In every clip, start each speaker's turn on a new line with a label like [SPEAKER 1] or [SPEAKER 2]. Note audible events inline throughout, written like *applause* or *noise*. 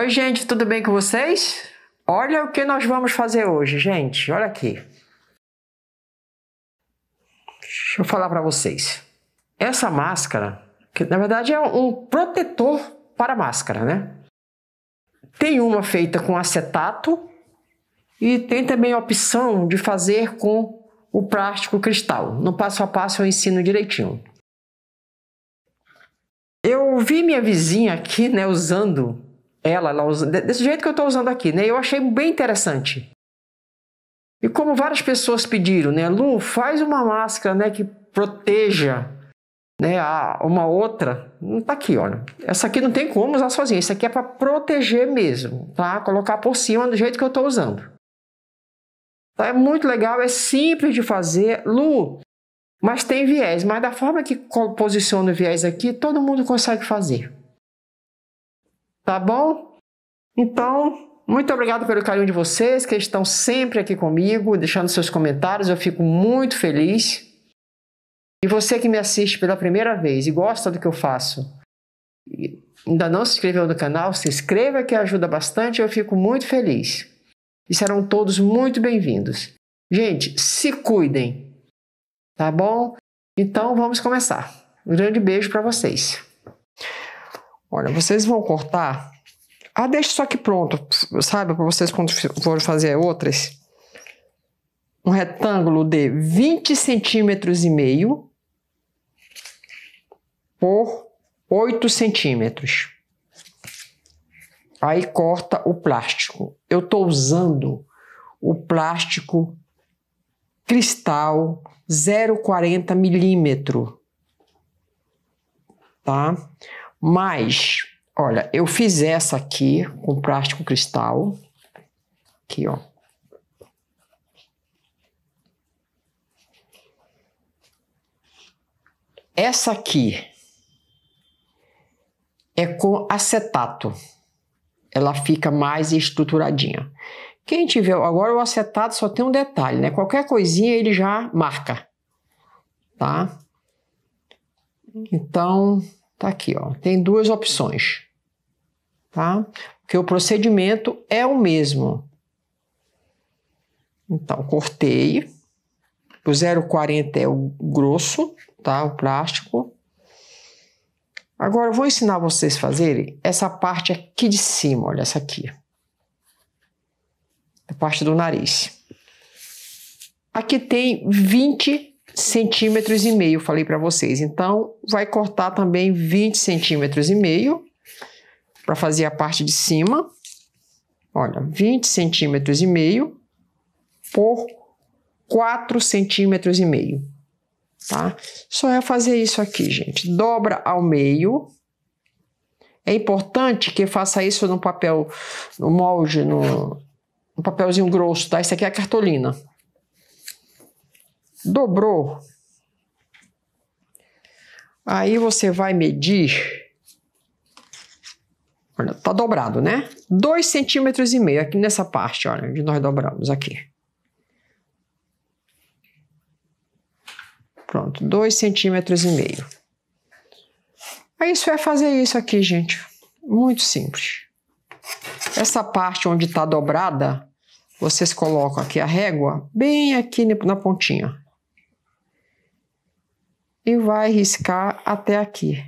[SPEAKER 1] Oi, gente, tudo bem com vocês? Olha o que nós vamos fazer hoje, gente. Olha aqui. Deixa eu falar para vocês. Essa máscara, que na verdade é um protetor para máscara, né? Tem uma feita com acetato e tem também a opção de fazer com o plástico cristal. No passo a passo eu ensino direitinho. Eu vi minha vizinha aqui, né, usando ela, ela desse jeito que eu estou usando aqui, né? Eu achei bem interessante. E como várias pessoas pediram, né? Lu, faz uma máscara, né, que proteja, né, a, uma outra. Não tá aqui, olha. Essa aqui não tem como usar sozinha. Essa aqui é para proteger mesmo, tá? Colocar por cima do jeito que eu estou usando. Tá? É muito legal, é simples de fazer. Lu, mas tem viés, mas da forma que posiciona o viés aqui, todo mundo consegue fazer. Tá bom? Então, muito obrigado pelo carinho de vocês que estão sempre aqui comigo, deixando seus comentários, eu fico muito feliz. E você que me assiste pela primeira vez e gosta do que eu faço, ainda não se inscreveu no canal, se inscreva que ajuda bastante, eu fico muito feliz. E serão todos muito bem-vindos. Gente, se cuidem, tá bom? Então vamos começar. Um grande beijo para vocês. Olha, vocês vão cortar? Ah, deixa só aqui pronto, sabe? Para vocês quando forem fazer outras. Um retângulo de 20 centímetros e meio por 8 centímetros. Aí corta o plástico. Eu estou usando o plástico cristal 0,40 milímetro, tá? Mas, olha, eu fiz essa aqui com plástico cristal. Aqui, ó. Essa aqui é com acetato. Ela fica mais estruturadinha. Quem tiver agora o acetato só tem um detalhe, né? Qualquer coisinha ele já marca, tá? Então, Tá aqui, ó. Tem duas opções, tá? Porque o procedimento é o mesmo. Então, cortei. O 0,40 é o grosso, tá? O plástico. Agora, eu vou ensinar vocês a fazerem essa parte aqui de cima, olha, essa aqui. A parte do nariz. Aqui tem 20 centímetros e meio, falei para vocês. Então, vai cortar também 20 centímetros e meio para fazer a parte de cima. Olha, 20 centímetros e meio por 4 centímetros e meio, tá? Só é fazer isso aqui, gente. Dobra ao meio. É importante que faça isso no papel, no molde, no, no papelzinho grosso, tá? Isso aqui é a cartolina dobrou. Aí você vai medir. Olha, tá dobrado, né? 2 centímetros e meio aqui nessa parte, olha, onde nós dobramos aqui. Pronto, 2 centímetros e meio. Aí isso é fazer isso aqui, gente. Muito simples. Essa parte onde está dobrada, vocês colocam aqui a régua bem aqui na pontinha e vai riscar até aqui.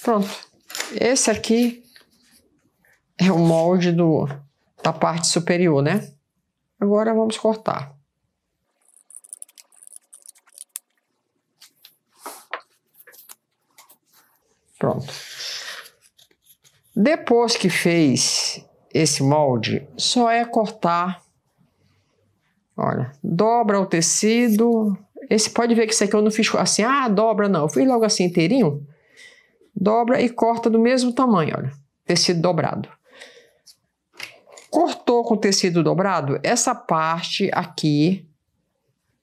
[SPEAKER 1] Pronto. Esse aqui é o molde do, da parte superior, né? Agora vamos cortar. Pronto. Depois que fez esse molde, só é cortar. Olha, dobra o tecido, esse pode ver que isso aqui eu não fiz assim, ah, dobra não. Eu fiz logo assim inteirinho. Dobra e corta do mesmo tamanho, olha. Tecido dobrado. Cortou com tecido dobrado, essa parte aqui,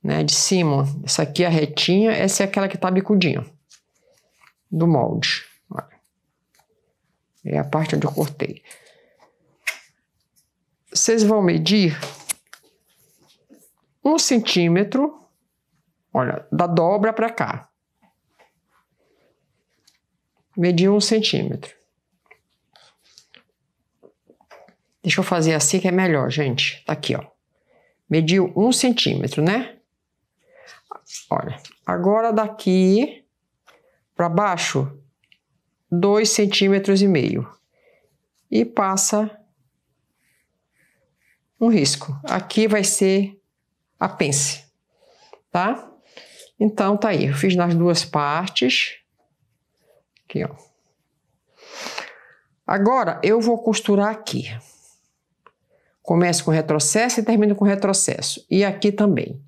[SPEAKER 1] né, de cima, essa aqui é a retinha, essa é aquela que tá bicudinha do molde. Olha. É a parte onde eu cortei. Vocês vão medir um centímetro Olha, da dobra para cá. Medi um centímetro. Deixa eu fazer assim que é melhor, gente. Tá aqui, ó. Mediu um centímetro, né? Olha, agora daqui para baixo, dois centímetros e meio. E passa um risco. Aqui vai ser a pence, tá? Então, tá aí, eu fiz nas duas partes. Aqui, ó. Agora, eu vou costurar aqui. Começo com retrocesso e termino com retrocesso. E aqui também.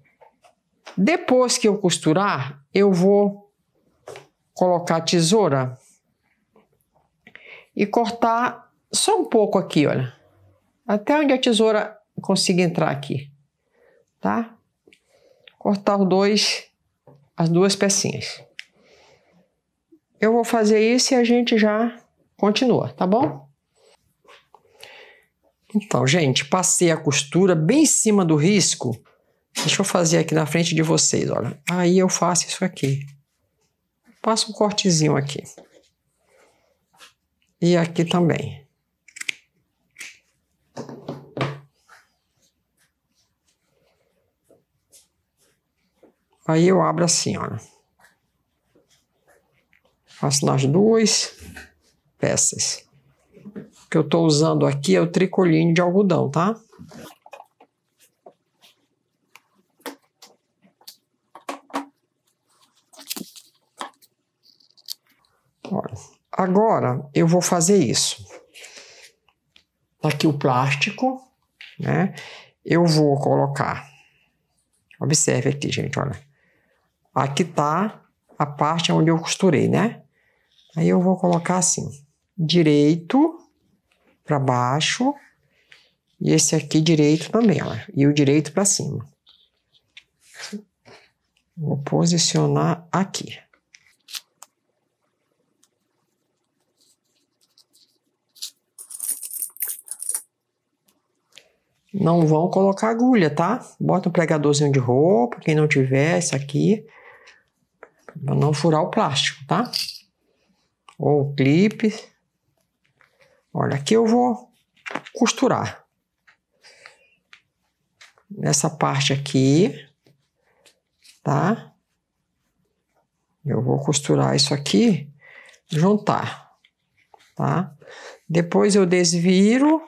[SPEAKER 1] Depois que eu costurar, eu vou colocar a tesoura e cortar só um pouco aqui, olha. Até onde a tesoura consiga entrar aqui, tá? Cortar os dois as duas pecinhas. Eu vou fazer isso e a gente já continua, tá bom? Então, gente, passei a costura bem em cima do risco. Deixa eu fazer aqui na frente de vocês, olha. Aí eu faço isso aqui. Passo um cortezinho aqui. E aqui também. Aí eu abro assim, olha. Faço nas duas peças. O que eu estou usando aqui é o tricolinho de algodão, tá? Olha. Agora eu vou fazer isso. Tá aqui o plástico, né? Eu vou colocar. Observe aqui, gente, olha Aqui tá a parte onde eu costurei, né? Aí eu vou colocar assim, direito para baixo e esse aqui direito também, ó, e o direito para cima. Vou posicionar aqui. Não vão colocar agulha, tá? Bota um pregadorzinho de roupa, quem não tiver, esse aqui para não furar o plástico, tá? Ou o clipe. Olha, aqui eu vou costurar. Nessa parte aqui, tá? Eu vou costurar isso aqui, juntar, tá? Depois eu desviro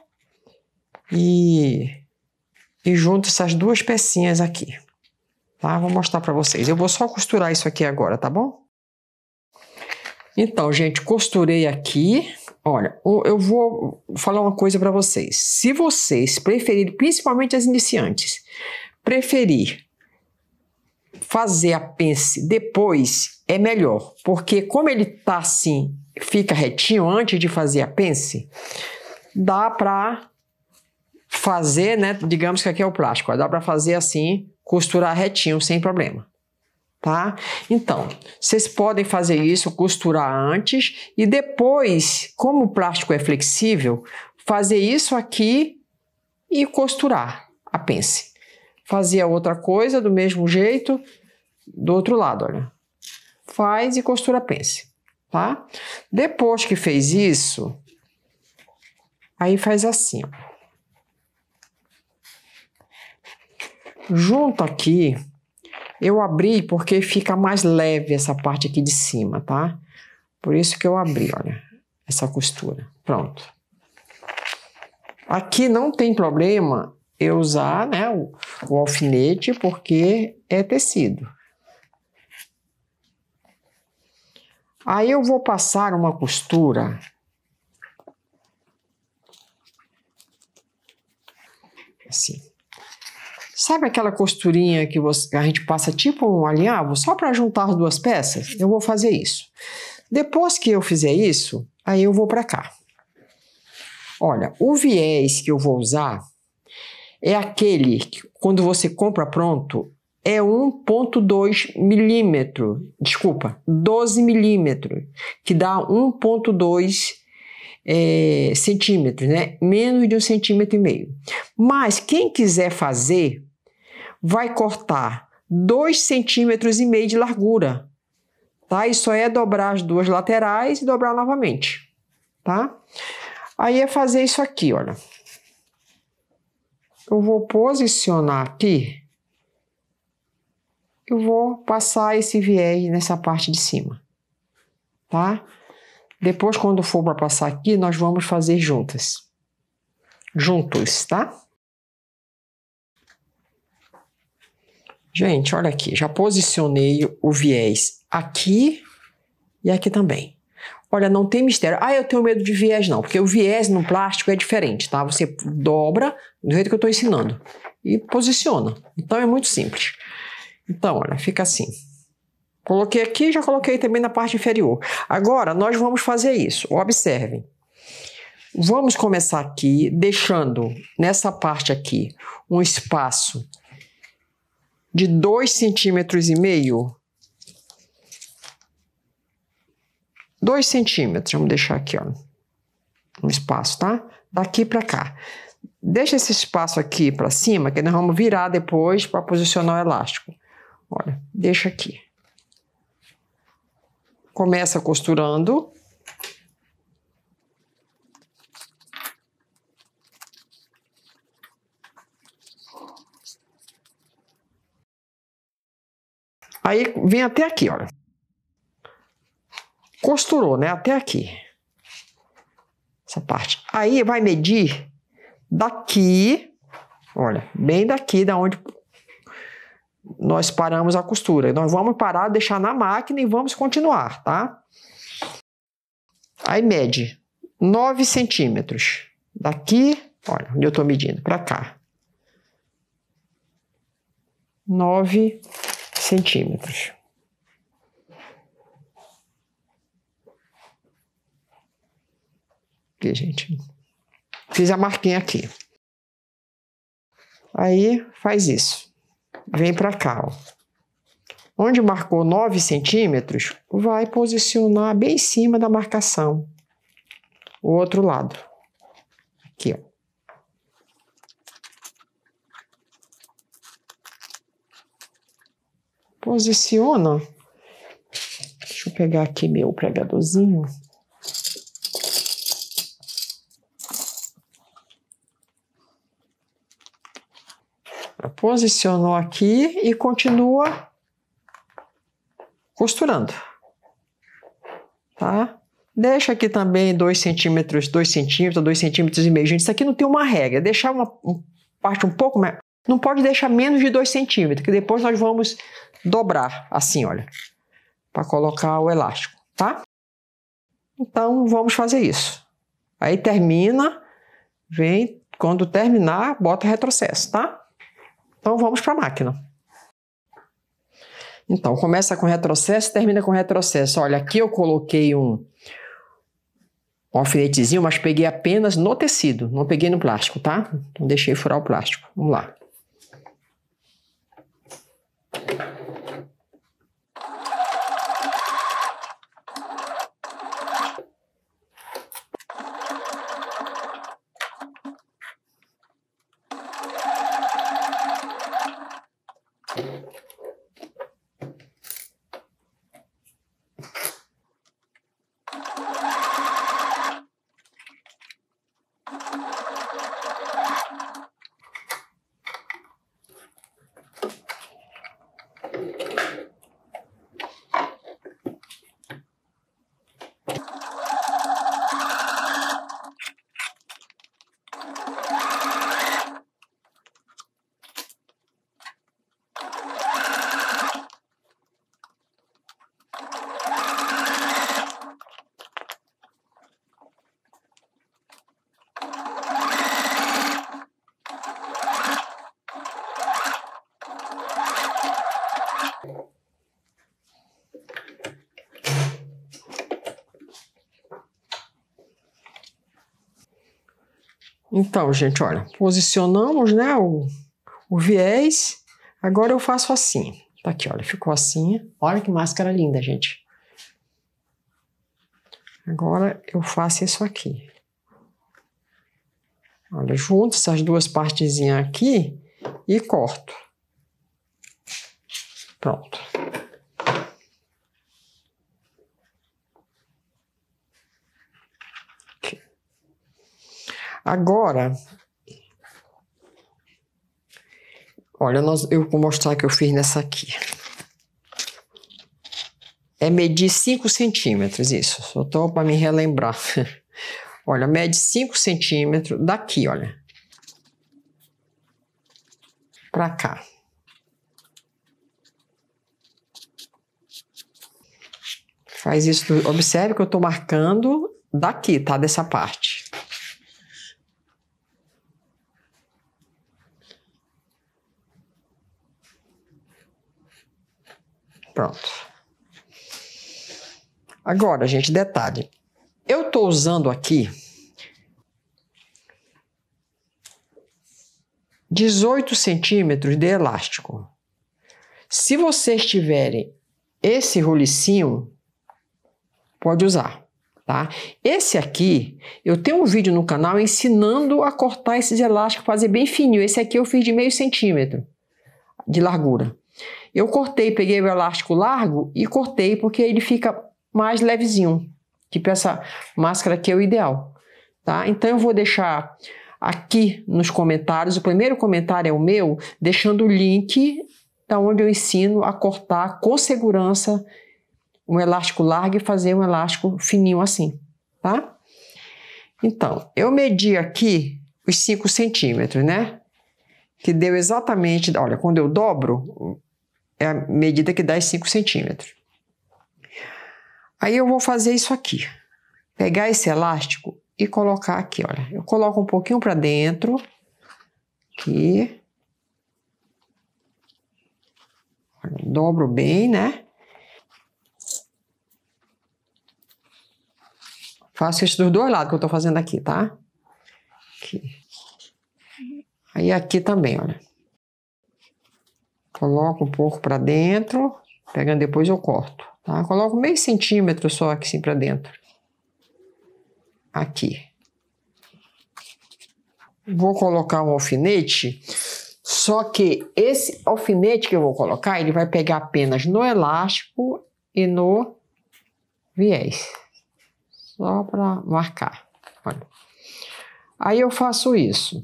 [SPEAKER 1] e, e junto essas duas pecinhas aqui. Tá? Vou mostrar para vocês. Eu vou só costurar isso aqui agora, tá bom? Então, gente, costurei aqui. Olha, eu vou falar uma coisa para vocês. Se vocês preferirem, principalmente as iniciantes, preferir fazer a pence depois é melhor, porque como ele tá assim, fica retinho antes de fazer a pence, dá para fazer, né? Digamos que aqui é o plástico, ó, dá para fazer assim costurar retinho sem problema. Tá? Então, vocês podem fazer isso, costurar antes e depois, como o plástico é flexível, fazer isso aqui e costurar a pence. Fazer a outra coisa do mesmo jeito do outro lado, olha. Faz e costura a pence, tá? Depois que fez isso, aí faz assim, ó. Junto aqui, eu abri porque fica mais leve essa parte aqui de cima, tá? Por isso que eu abri, olha, essa costura. Pronto. Aqui não tem problema eu usar né, o, o alfinete porque é tecido. Aí eu vou passar uma costura assim. Sabe aquela costurinha que você, a gente passa tipo um alinhavo só para juntar as duas peças? Eu vou fazer isso. Depois que eu fizer isso, aí eu vou para cá. Olha, o viés que eu vou usar é aquele que quando você compra pronto é 1.2 milímetro, desculpa, 12 milímetro, que dá 1.2 é, centímetros, né? Menos de um centímetro e meio. Mas quem quiser fazer, vai cortar dois centímetros e meio de largura, tá? Isso é dobrar as duas laterais e dobrar novamente, tá? Aí é fazer isso aqui, olha. Eu vou posicionar aqui. Eu vou passar esse viés nessa parte de cima, tá? Depois, quando for para passar aqui, nós vamos fazer juntas. Juntos, tá? Gente, olha aqui, já posicionei o viés aqui e aqui também. Olha, não tem mistério. Ah, eu tenho medo de viés, não, porque o viés no plástico é diferente, tá? Você dobra do jeito que eu estou ensinando e posiciona. Então é muito simples. Então, olha, fica assim. Coloquei aqui, já coloquei também na parte inferior. Agora, nós vamos fazer isso. Observem. Vamos começar aqui, deixando nessa parte aqui um espaço de 2,5 centímetros e meio. 2 centímetros, vamos deixar aqui, ó. Um espaço, tá? Daqui para cá. Deixa esse espaço aqui para cima, que nós vamos virar depois para posicionar o elástico. Olha, deixa aqui. Começa costurando. Aí vem até aqui, olha. Costurou, né? Até aqui. Essa parte. Aí vai medir daqui, olha, bem daqui da onde nós paramos a costura. Nós vamos parar, deixar na máquina e vamos continuar, tá? Aí mede 9 centímetros. Daqui, olha, onde eu estou medindo, para cá. 9 centímetros. Aqui, gente. Fiz a marquinha aqui. Aí, faz isso vem para cá. Ó. Onde marcou 9 centímetros, vai posicionar bem em cima da marcação. O outro lado. Aqui, ó. Posiciona. Deixa eu pegar aqui meu pregadorzinho. posicionou aqui e continua costurando, tá? Deixa aqui também 2 centímetros, 2 centímetros, 2 centímetros e meio. Gente, isso aqui não tem uma regra. Deixar uma parte um pouco mais... Não pode deixar menos de 2 centímetros, que depois nós vamos dobrar assim, olha. Para colocar o elástico, tá? Então, vamos fazer isso. Aí termina, vem, quando terminar, bota retrocesso, tá? Então vamos para a máquina. Então, começa com retrocesso, termina com retrocesso. Olha, aqui eu coloquei um, um alfinetezinho, mas peguei apenas no tecido, não peguei no plástico, tá? Então deixei furar o plástico. Vamos lá. Então, gente, olha, posicionamos né, o, o viés. Agora eu faço assim. Tá aqui, olha, ficou assim. Olha que máscara linda, gente. Agora eu faço isso aqui. Olha, junto essas duas partezinhas aqui e corto. Pronto. Agora, olha, nós, eu vou mostrar o que eu fiz nessa aqui. É medir 5 centímetros, isso. Só tô para me relembrar. *laughs* olha, mede 5 centímetros daqui, olha. Para cá. Faz isso, observe que eu estou marcando daqui, tá? Dessa parte. Pronto. Agora, gente, detalhe. Eu estou usando aqui 18 centímetros de elástico. Se vocês tiverem esse rolicinho, pode usar, tá? Esse aqui, eu tenho um vídeo no canal ensinando a cortar esses elásticos, fazer bem fininho. Esse aqui eu fiz de meio centímetro de largura. Eu cortei, peguei o elástico largo e cortei porque ele fica mais levezinho. Tipo essa máscara aqui é o ideal, tá? Então eu vou deixar aqui nos comentários, o primeiro comentário é o meu, deixando o link da onde eu ensino a cortar com segurança um elástico largo e fazer um elástico fininho assim, tá? Então, eu medi aqui os 5 centímetros, né? Que deu exatamente, olha, quando eu dobro, é a medida que dá 5 centímetros. Aí eu vou fazer isso aqui. Pegar esse elástico e colocar aqui, olha. Eu coloco um pouquinho para dentro. Aqui. dobro bem, né? Faço isso dos dois lados que eu tô fazendo aqui, tá? Aqui. Aí aqui também, olha. Coloco um pouco para dentro, pegando depois eu corto, tá? Coloco meio centímetro só aqui assim para dentro. Aqui. Vou colocar um alfinete, só que esse alfinete que eu vou colocar, ele vai pegar apenas no elástico e no viés. Só para marcar. Olha. Aí eu faço isso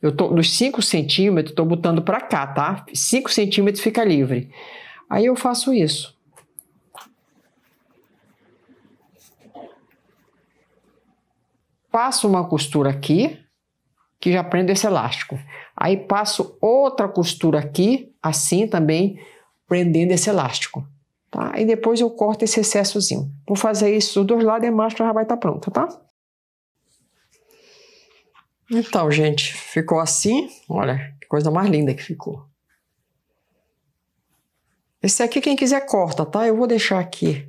[SPEAKER 1] eu tô dos 5 centímetros, tô botando para cá, tá? 5 centímetros fica livre. Aí eu faço isso. Passo uma costura aqui, que já prendo esse elástico. Aí passo outra costura aqui, assim também, prendendo esse elástico. Tá? E depois eu corto esse excessozinho. Vou fazer isso dos dois lados e a máscara já vai estar tá pronta, tá? Então, gente, ficou assim. Olha, que coisa mais linda que ficou. Esse aqui, quem quiser, corta, tá? Eu vou deixar aqui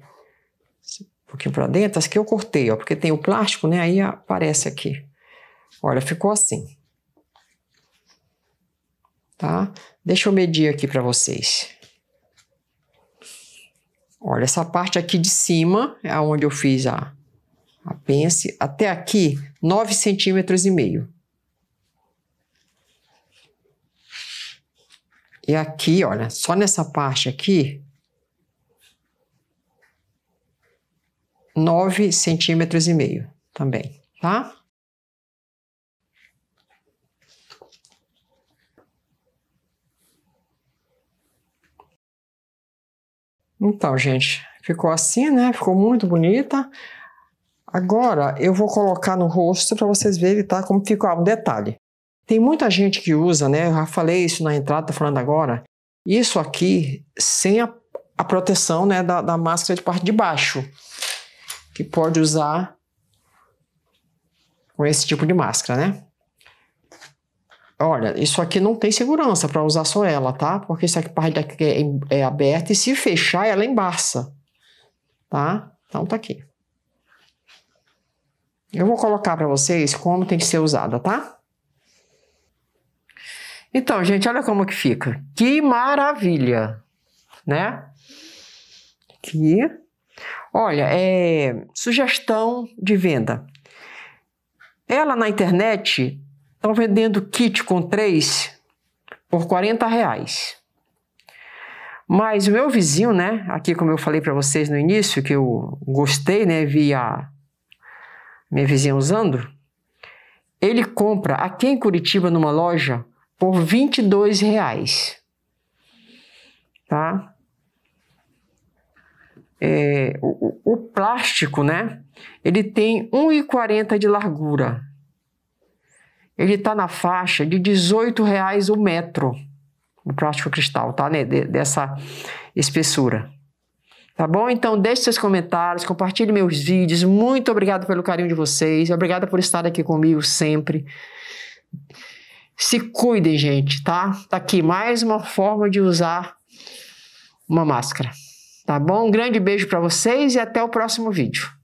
[SPEAKER 1] um pouquinho para dentro. Esse aqui eu cortei, ó, porque tem o plástico, né? Aí aparece aqui. Olha, ficou assim. Tá? Deixa eu medir aqui para vocês. Olha, essa parte aqui de cima é onde eu fiz a, Pense até aqui 9 centímetros e meio. E aqui, olha, só nessa parte aqui, 9 centímetros e meio também, tá? Então, gente, ficou assim, né? Ficou muito bonita. Agora eu vou colocar no rosto para vocês verem tá, como ficou. Ah, um detalhe. Tem muita gente que usa, né? Eu já falei isso na entrada, tô falando agora. Isso aqui sem a, a proteção né, da, da máscara de parte de baixo. Que pode usar com esse tipo de máscara, né? Olha, isso aqui não tem segurança para usar só ela, tá? Porque essa parte daqui é, é aberta e se fechar ela embaça, tá? Então tá aqui. Eu vou colocar para vocês como tem que ser usada, tá? Então, gente, olha como que fica. Que maravilha, né? Aqui. Olha, é... sugestão de venda. Ela na internet estão vendendo kit com três por 40 reais. Mas o meu vizinho, né? Aqui, como eu falei para vocês no início, que eu gostei, né? Vi a minha vizinha usando, ele compra aqui em Curitiba numa loja por 22 reais. Tá? É, o, o, plástico, né? Ele tem 1,40 de largura. Ele está na faixa de 18 reais o metro. O plástico cristal, tá? Né? Dessa espessura. Tá bom? Então deixe seus comentários, compartilhe meus vídeos. Muito obrigado pelo carinho de vocês. Obrigado por estar aqui comigo sempre. Se cuidem, gente, tá? Tá aqui mais uma forma de usar uma máscara. Tá bom? Um grande beijo para vocês e até o próximo vídeo.